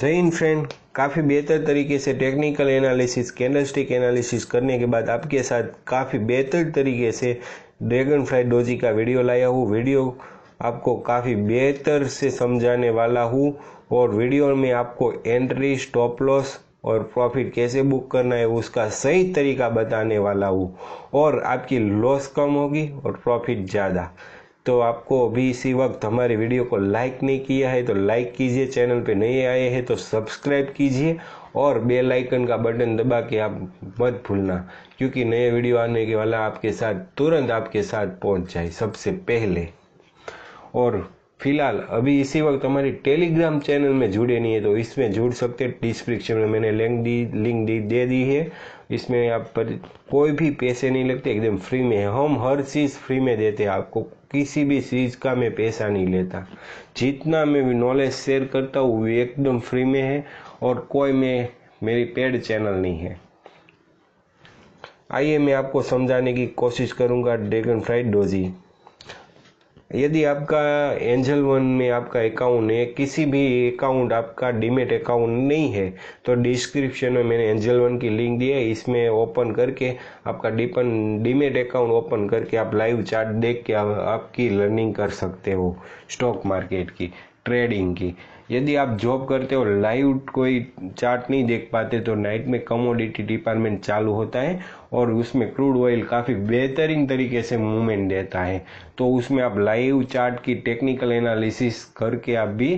जय हिंद फ्रेंड काफ़ी बेहतर तरीके से टेक्निकल एनालिसिस कैंडलस्टिक एनालिसिस करने के बाद आपके साथ काफ़ी बेहतर तरीके से ड्रैगन फ्लाई डोजी का वीडियो लाया हूँ वीडियो आपको काफ़ी बेहतर से समझाने वाला हूँ और वीडियो में आपको एंट्री स्टॉप लॉस और प्रॉफिट कैसे बुक करना है उसका सही तरीका बताने वाला हूँ और आपकी लॉस कम होगी और प्रॉफिट ज़्यादा तो आपको अभी इसी वक्त हमारे वीडियो को लाइक नहीं किया है तो लाइक कीजिए चैनल पे नए आए हैं तो सब्सक्राइब कीजिए और बेल आइकन का बटन दबा के आप मत भूलना क्योंकि नए वीडियो आने के वाला आपके साथ तुरंत आपके साथ पहुंच जाए सबसे पहले और फिलहाल अभी इसी वक्त हमारी टेलीग्राम चैनल में जुड़े नहीं है तो इसमें जुड़ सकते हैं डिस्क्रिप्शन में मैंने लिंक दी लिंक दी दे दी है इसमें आप पर कोई भी पैसे नहीं लगते एकदम फ्री में है हम हर चीज़ फ्री में देते हैं आपको किसी भी चीज़ का मैं पैसा नहीं लेता जितना मैं भी नॉलेज शेयर करता हूँ वो एकदम फ्री में है और कोई मैं मेरी पेड चैनल नहीं है आइए मैं आपको समझाने की कोशिश करूँगा ड्रैगन फ्राइड डोजी यदि आपका एंजल वन में आपका अकाउंट है किसी भी अकाउंट आपका डीमेट अकाउंट नहीं है तो डिस्क्रिप्शन में मैंने एंजल वन की लिंक दी है इसमें ओपन करके आपका डिपन डीमेट अकाउंट ओपन करके आप लाइव चार्ट देख के आप, आपकी लर्निंग कर सकते हो स्टॉक मार्केट की ट्रेडिंग की यदि आप जॉब करते हो लाइव कोई चार्ट नहीं देख पाते तो नाइट में कमोडिटी डिपार्टमेंट चालू होता है और उसमें क्रूड ऑयल काफ़ी बेहतरीन तरीके से मूवमेंट देता है तो उसमें आप लाइव चार्ट की टेक्निकल एनालिसिस करके आप भी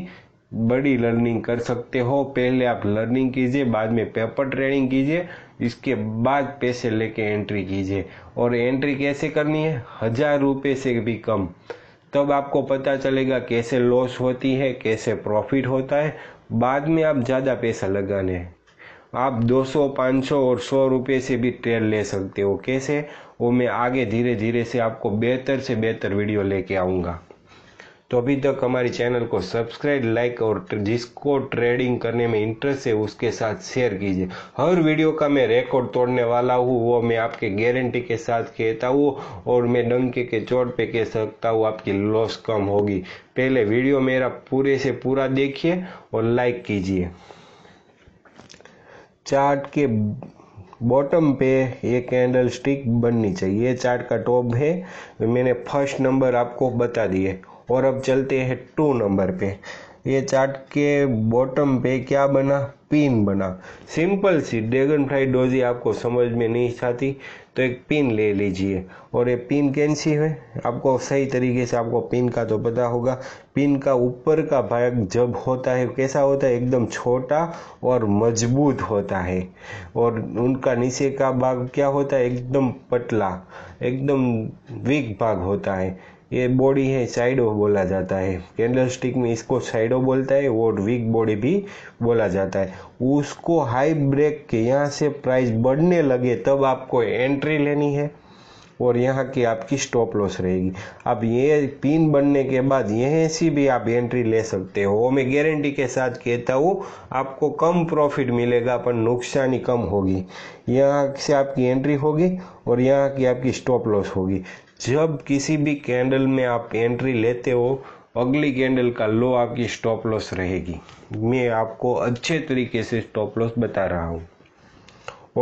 बड़ी लर्निंग कर सकते हो पहले आप लर्निंग कीजिए बाद में पेपर ट्रेडिंग कीजिए इसके बाद पैसे लेके एंट्री कीजिए और एंट्री कैसे करनी है हज़ार रुपये से भी कम तब आपको पता चलेगा कैसे लॉस होती है कैसे प्रॉफिट होता है बाद में आप ज़्यादा पैसा लगाने हैं आप 200, 500 और सौ रुपये से भी ट्रेड ले सकते हो कैसे वो मैं आगे धीरे धीरे से आपको बेहतर से बेहतर वीडियो लेके आऊँगा तो अभी तक हमारी चैनल को सब्सक्राइब लाइक और जिसको ट्रेडिंग करने में इंटरेस्ट है उसके साथ शेयर कीजिए हर वीडियो का मैं रिकॉर्ड तोड़ने वाला हूँ वो मैं आपके गारंटी के साथ कहता हूँ और मैं डंके के चोट पे कह सकता हूँ आपकी लॉस कम होगी पहले वीडियो मेरा पूरे से पूरा देखिए और लाइक कीजिए चार्ट के बॉटम पे ये कैंडल स्टिक बननी चाहिए ये चार्ट का टॉप है मैंने फर्स्ट नंबर आपको बता दिए और अब चलते हैं टू नंबर पे ये चार्ट के बॉटम पे क्या बना पिन बना सिंपल सी ड्रैगन फ्राई डोजी आपको समझ में नहीं आती तो एक पिन ले लीजिए और ये पिन कैन सी है आपको सही तरीके से आपको पिन का तो पता होगा पिन का ऊपर का भाग जब होता है कैसा होता है एकदम छोटा और मजबूत होता है और उनका नीचे का भाग क्या होता है एकदम पतला एकदम वीक भाग होता है ये बॉडी है साइडो बोला जाता है कैंडल स्टिक में इसको साइडो बोलता है और वीक बॉडी भी बोला जाता है उसको हाई ब्रेक के यहाँ से प्राइस बढ़ने लगे तब आपको एंट्री लेनी है और यहाँ की आपकी स्टॉप लॉस रहेगी अब ये पिन बनने के बाद यहीं से भी आप एंट्री ले सकते हो मैं गारंटी के साथ कहता हूँ आपको कम प्रॉफिट मिलेगा पर नुकसानी कम होगी यहाँ से आपकी एंट्री होगी और यहाँ की आपकी स्टॉप लॉस होगी जब किसी भी कैंडल में आप एंट्री लेते हो अगली कैंडल का लो आपकी स्टॉप लॉस रहेगी मैं आपको अच्छे तरीके से स्टॉप लॉस बता रहा हूँ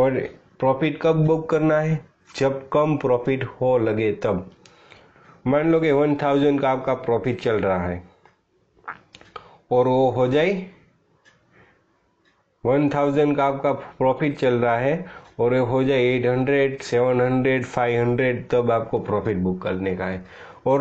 और प्रॉफिट कब बुक करना है जब कम प्रॉफिट हो लगे तब मान लो कि वन थाउजेंड का आपका प्रॉफिट चल रहा है और वो हो जाए वन थाउजेंड का आपका प्रॉफिट चल रहा है और हो जाए eight hundred seven hundred five hundred तब आपको प्रॉफिट बुक करने का है और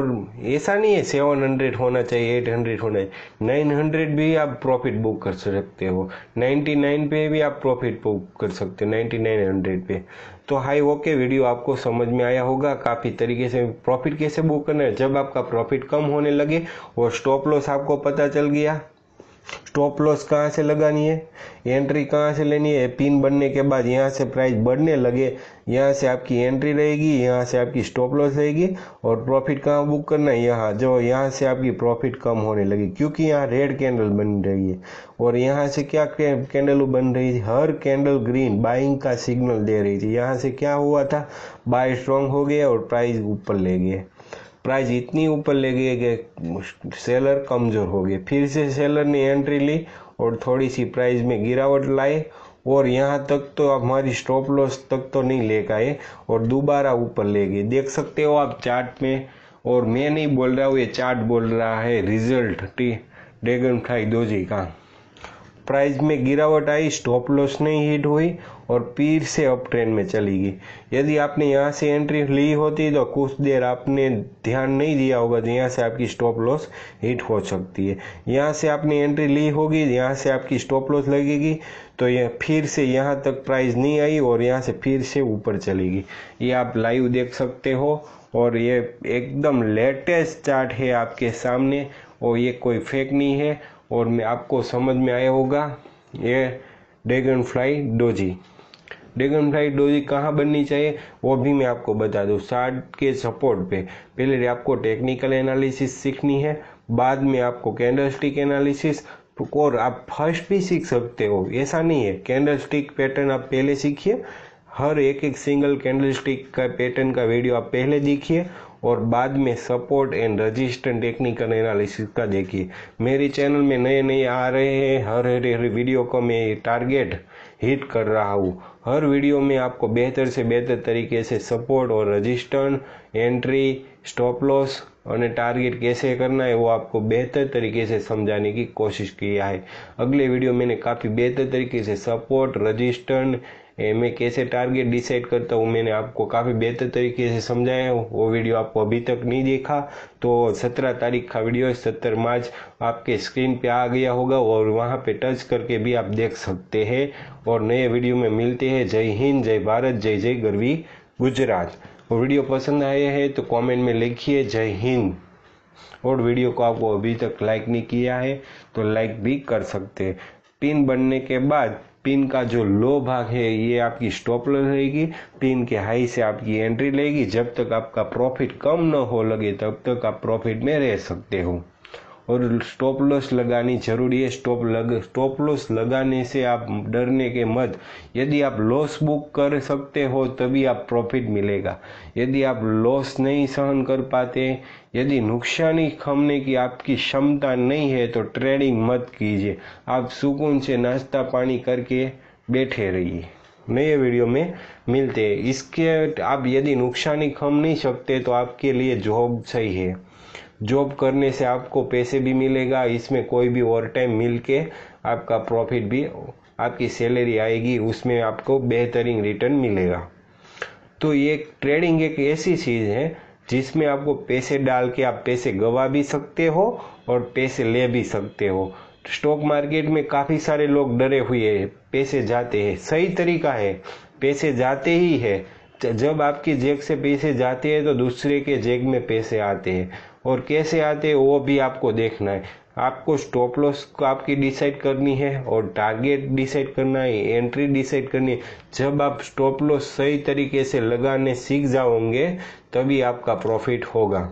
ऐसा नहीं है सेवन हंड्रेड होना चाहिए एट हंड्रेड होना चाहिए नाइन हंड्रेड भी आप प्रॉफिट बुक कर सकते हो नाइन्टी नाइन पे भी आप प्रॉफिट बुक कर सकते हो नाइन्टी नाइन हंड्रेड पे तो हाई ओके वीडियो आपको समझ में आया होगा काफ़ी तरीके से प्रॉफिट कैसे बुक करना है जब आपका प्रॉफिट कम होने लगे और स्टॉप लॉस आपको पता चल गया स्टॉप लॉस कहाँ से लगानी है एंट्री कहाँ से लेनी है पिन बनने के बाद यहाँ से प्राइस बढ़ने लगे यहाँ से आपकी एंट्री रहेगी यहाँ से आपकी स्टॉप लॉस रहेगी और प्रॉफिट कहाँ बुक करना है यहाँ जो यहाँ से आपकी प्रॉफिट कम होने लगी क्योंकि यहाँ रेड कैंडल बन रही है और यहाँ से क्या कैंडल बन रही थी हर कैंडल ग्रीन बाइंग का सिग्नल दे रही थी यहाँ से क्या हुआ था बाय स्ट्रॉन्ग हो गया और प्राइस ऊपर ले गए प्राइस इतनी ऊपर ले गई कि सेलर कमज़ोर हो गए फिर से सेलर ने एंट्री ली और थोड़ी सी प्राइस में गिरावट लाए और यहाँ तक तो हमारी स्टॉप लॉस तक तो नहीं ले गए और दोबारा ऊपर ले गए देख सकते हो आप चार्ट में और मैं नहीं बोल रहा हूँ ये चार्ट बोल रहा है रिजल्ट टी ड्रैगन फ्लाई दोजी का प्राइस में गिरावट आई स्टॉप लॉस नहीं हिट हुई और पीर से अब ट्रेन में चली गई यदि आपने यहाँ से एंट्री ली होती तो कुछ देर आपने ध्यान नहीं दिया होगा तो यहाँ से आपकी स्टॉप लॉस हिट हो सकती है यहाँ से आपने एंट्री ली होगी तो यहाँ से आपकी स्टॉप लॉस लगेगी तो यह फिर से यहाँ तक प्राइस नहीं आई और यहाँ से फिर से ऊपर चलेगी ये आप लाइव देख सकते हो और ये एकदम लेटेस्ट चार्ट है आपके सामने और ये कोई फेक नहीं है और मैं आपको समझ में आया होगा ये dragonfly doji dragonfly डोरी कहाँ बननी चाहिए वो भी मैं आपको बता दूँ शार्ट के सपोर्ट पे पहले आपको टेक्निकल एनालिसिस सीखनी है बाद में आपको कैंडल स्टिक एनालिसिस और आप फर्स्ट भी सीख सकते हो ऐसा नहीं है कैंडल स्टिक पैटर्न आप पहले सीखिए हर एक एक सिंगल कैंडल स्टिक का पैटर्न का वीडियो आप पहले देखिए और बाद में support and resistant technical analysis का देखिए मेरे चैनल में नए नए आ रहे हैं हर हर वीडियो को मैं टारगेट हिट कर रहा हूँ हर वीडियो में आपको बेहतर से बेहतर तरीके से सपोर्ट और रजिस्टर्न एंट्री स्टॉप लॉस और टारगेट कैसे करना है वो आपको बेहतर तरीके से समझाने की कोशिश किया है अगले वीडियो मैंने काफ़ी बेहतर तरीके से सपोर्ट रजिस्टर्न मैं कैसे टारगेट डिसाइड करता हूँ मैंने आपको काफ़ी बेहतर तरीके से समझाया है वो वीडियो आपको अभी तक नहीं देखा तो सत्रह तारीख का वीडियो सत्तर मार्च आपके स्क्रीन पे आ गया होगा और वहाँ पे टच करके भी आप देख सकते हैं और नए वीडियो में मिलते हैं जय हिंद जय भारत जय जय गर्वी गुजरात और वीडियो पसंद आए है तो कॉमेंट में लिखिए जय हिंद और वीडियो को आपको अभी तक लाइक नहीं किया है तो लाइक भी कर सकते हैं पिन बनने के बाद पिन का जो लो भाग है ये आपकी स्टॉप रहेगी पिन के हाई से आपकी एंट्री लेगी जब तक आपका प्रॉफिट कम न हो लगे तब तक आप प्रॉफिट में रह सकते हो और स्टॉप लॉस लगानी जरूरी है स्टॉप लग स्टॉप लॉस लगाने से आप डरने के मत यदि आप लॉस बुक कर सकते हो तभी आप प्रॉफिट मिलेगा यदि आप लॉस नहीं सहन कर पाते यदि नुकसानी खमने की आपकी क्षमता नहीं है तो ट्रेडिंग मत कीजिए आप सुकून से नाश्ता पानी करके बैठे रहिए नए वीडियो में मिलते हैं इसके आप यदि नुकसानी खम नहीं सकते तो आपके लिए जॉब सही है जॉब करने से आपको पैसे भी मिलेगा इसमें कोई भी ओवर टाइम मिल के आपका प्रॉफिट भी आपकी सैलरी आएगी उसमें आपको बेहतरीन रिटर्न मिलेगा तो ये ट्रेडिंग एक ऐसी चीज़ है जिसमें आपको पैसे डाल के आप पैसे गवा भी सकते हो और पैसे ले भी सकते हो स्टॉक मार्केट में काफ़ी सारे लोग डरे हुए हैं पैसे जाते हैं सही तरीका है पैसे जाते ही है जब आपकी जेब से पैसे जाते हैं तो दूसरे के जेब में पैसे आते हैं और कैसे आते वो भी आपको देखना है आपको स्टॉप लॉस को आपकी डिसाइड करनी है और टारगेट डिसाइड करना है एंट्री डिसाइड करनी है जब आप स्टॉप लॉस सही तरीके से लगाने सीख जाओगे तभी आपका प्रॉफिट होगा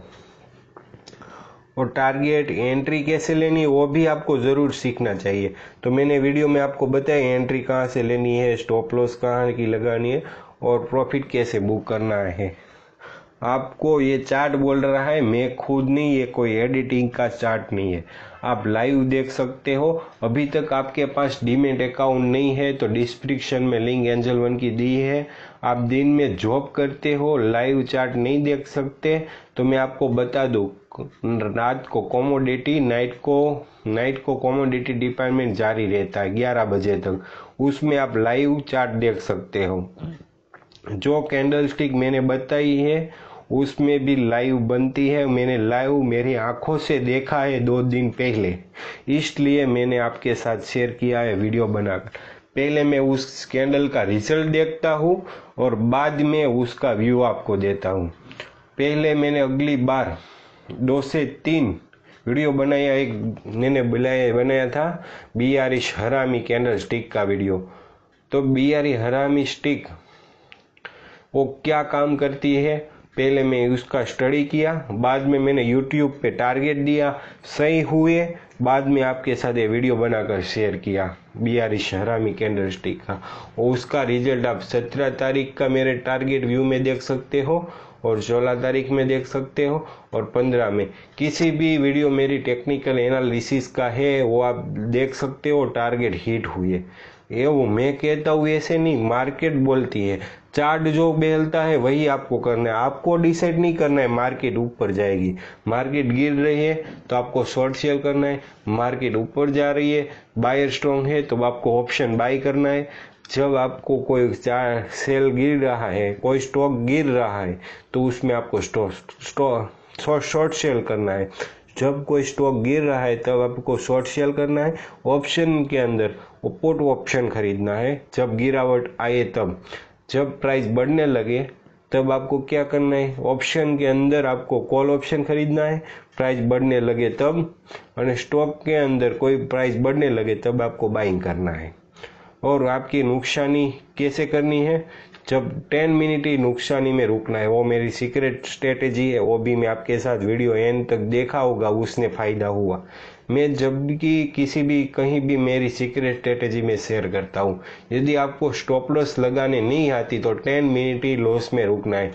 और टारगेट एंट्री कैसे लेनी है वो भी आपको ज़रूर सीखना चाहिए तो मैंने वीडियो में आपको बताया एंट्री कहाँ से लेनी है स्टॉप लॉस कहाँ की लगानी है और प्रॉफिट कैसे बुक करना है आपको ये चार्ट बोल रहा है मैं खुद नहीं ये कोई एडिटिंग का चार्ट नहीं है आप लाइव देख सकते हो अभी तक आपके पास डीमेट अकाउंट नहीं है तो डिस्क्रिप्शन में लिंक एंजल वन की दी है आप दिन में जॉब करते हो लाइव चार्ट नहीं देख सकते तो मैं आपको बता दूँ रात को कॉमोडिटी नाइट को नाइट को कॉमोडिटी डिपार्टमेंट जारी रहता है ग्यारह बजे तक उसमें आप लाइव चार्ट देख सकते हो जो कैंडल स्टिक मैंने बताई है उसमें भी लाइव बनती है मैंने लाइव मेरी आंखों से देखा है दो दिन पहले इसलिए मैंने आपके साथ शेयर किया है वीडियो बनाकर पहले मैं उस कैंडल का रिजल्ट देखता हूँ और बाद में उसका व्यू आपको देता हूँ पहले मैंने अगली बार दो से तीन वीडियो बनाया एक मैंने बुलाया बनाया था B bearish harami candlestick का वीडियो तो bearish e harami stick वो क्या काम करती है पहले मैं उसका स्टडी किया बाद में मैंने यूट्यूब पे टारगेट दिया सही हुए बाद में आपके साथ ये वीडियो बनाकर शेयर किया बिहारी शहरामी कैंडल का और उसका रिजल्ट आप सत्रह तारीख का मेरे टारगेट व्यू में देख सकते हो और सोलह तारीख में देख सकते हो और पंद्रह में किसी भी वीडियो मेरी टेक्निकल एनालिसिस का है वो आप देख सकते हो टारगेट हिट हुए ये वो मैं कहता हूँ ऐसे नहीं मार्केट बोलती है चार्ट जो बेहलता है वही आपको करना है आपको डिसाइड नहीं करना है मार्केट ऊपर जाएगी मार्केट गिर रही है तो आपको शॉर्ट सेल करना है मार्केट ऊपर जा रही है बायर स्ट्रॉन्ग है तो आपको ऑप्शन बाय करना है जब आपको कोई सेल गिर रहा है कोई स्टॉक गिर रहा है तो उसमें आपको शॉर्ट सेल करना है जब कोई स्टॉक गिर रहा है तब आपको शॉर्ट सेल करना है ऑप्शन के अंदर पुट ऑप्शन खरीदना है जब गिरावट आए तब जब प्राइस बढ़ने लगे तब आपको क्या करना है ऑप्शन के अंदर आपको कॉल ऑप्शन खरीदना है प्राइस बढ़ने लगे तब और स्टॉक के अंदर कोई प्राइस बढ़ने लगे तब आपको बाइंग करना है और आपकी नुकसानी कैसे करनी है जब टेन मिनट ही नुकसानी में रुकना है वो मेरी सीक्रेट स्ट्रेटेजी है वो भी मैं आपके साथ वीडियो एंड तक देखा होगा उसने फ़ायदा हुआ मैं जब भी किसी भी कहीं भी मेरी सीक्रेट स्ट्रेटेजी में शेयर करता हूँ यदि आपको स्टॉप लॉस लगाने नहीं आती तो टेन मिनट ही लॉस में रुकना है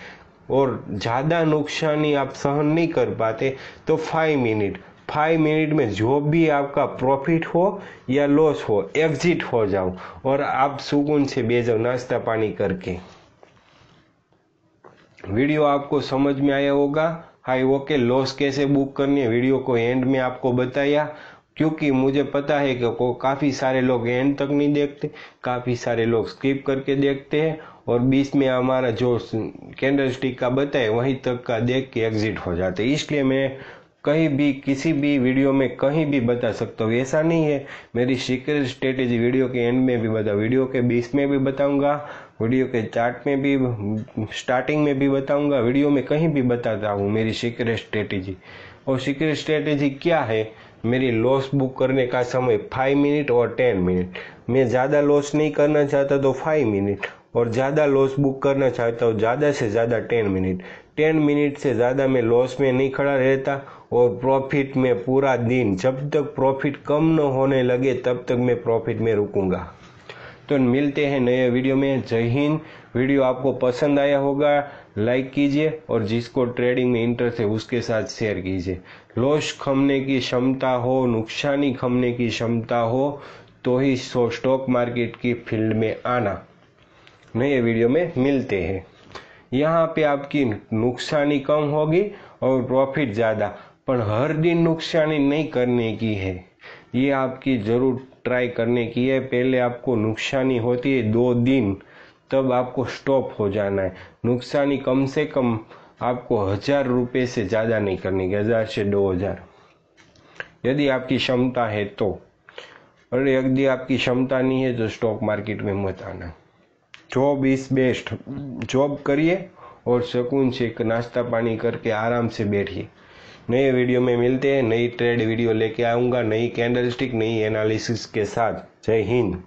और ज़्यादा नुकसानी आप सहन नहीं कर पाते तो फाइव मिनट फाइव मिनट में जो भी आपका प्रॉफिट हो या लॉस हो एग्जिट हो जाओ और आप सुकून से बेजो नाश्ता पानी करके वीडियो आपको समझ में आया होगा हाई वो के लॉस कैसे बुक करनी है वीडियो को एंड में आपको बताया क्योंकि मुझे पता है कि को काफ़ी सारे लोग एंड तक नहीं देखते काफ़ी सारे लोग स्किप करके देखते हैं और बीच में हमारा जो कैंडल स्टिक का बताए वहीं तक का देख के एग्जिट हो जाते इसलिए मैं कहीं भी किसी भी वीडियो में कहीं भी बता सकता हूँ ऐसा नहीं है मेरी सीक्रेट स्ट्रेटेजी वीडियो के एंड में भी बता वीडियो के बीच में भी बताऊंगा वीडियो के चार्ट में भी स्टार्टिंग में भी बताऊंगा वीडियो में कहीं भी बताता हूँ मेरी सीक्रेट स्ट्रेटेजी और सीक्रेट स्ट्रेटेजी क्या है मेरी लॉस बुक करने का समय फाइव मिनट और टेन मिनट मैं ज़्यादा लॉस नहीं करना चाहता तो फाइव मिनट और ज़्यादा लॉस बुक करना चाहता हूँ ज़्यादा से ज़्यादा टेन मिनट टेन मिनट से ज़्यादा मैं लॉस में नहीं खड़ा रहता और प्रॉफिट में पूरा दिन जब तक प्रॉफिट कम न होने लगे तब तक मैं प्रॉफिट में रुकूंगा तो मिलते हैं नए वीडियो में जय हिंद वीडियो आपको पसंद आया होगा लाइक कीजिए और जिसको ट्रेडिंग में इंटरेस्ट है उसके साथ शेयर कीजिए लॉस खमने की क्षमता हो नुकसानी खमने की क्षमता हो तो ही स्टॉक मार्केट की फील्ड में आना नए वीडियो में मिलते हैं यहाँ पे आपकी नुकसानी कम होगी और प्रॉफिट ज़्यादा पर हर दिन नुकसानी नहीं करने की है ये आपकी जरूर ट्राई करने की है पहले आपको नुकसानी होती है दो दिन तब आपको स्टॉप हो जाना है नुकसानी कम से कम आपको हज़ार रुपये से ज़्यादा नहीं करनी है हज़ार से दो हज़ार यदि आपकी क्षमता है तो और यदि आपकी क्षमता नहीं है तो स्टॉक मार्केट में मत आना जॉब इज़ बेस्ट जॉब करिए और सुकून से एक नाश्ता पानी करके आराम से बैठिए नए वीडियो में मिलते हैं नई ट्रेड वीडियो लेके आऊँगा नई कैंडल स्टिक नई एनालिसिस के साथ जय हिंद